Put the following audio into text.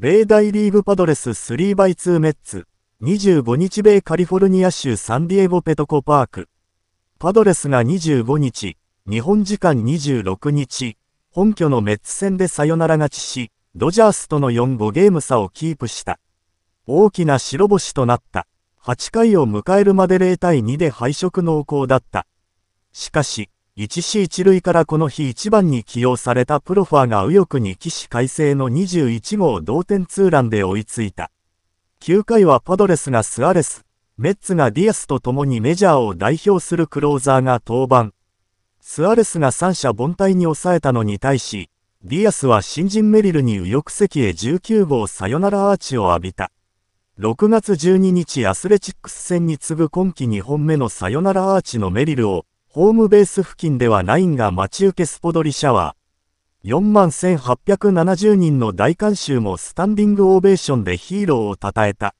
米大リーグパドレス 3x2 メッツ、25日米カリフォルニア州サンディエゴペトコパーク。パドレスが25日、日本時間26日、本拠のメッツ戦でサヨナラ勝ちし、ドジャースとの4-5ゲーム差をキープした。大きな白星となった。8回を迎えるまで0対2で敗色濃厚だった。しかし、1C1 塁からこの日1番に起用されたプロファーが右翼に起死回生の21号同点ツーランで追いついた。9回はパドレスがスアレス、メッツがディアスと共にメジャーを代表するクローザーが登板。スアレスが三者凡退に抑えたのに対し、ディアスは新人メリルに右翼席へ19号サヨナラアーチを浴びた。6月12日アスレチックス戦に次ぐ今季2本目のサヨナラアーチのメリルを、ホームベース付近では9が待ち受けスポドリシャワー。4万1870人の大観衆もスタンディングオベーションでヒーローを称えた。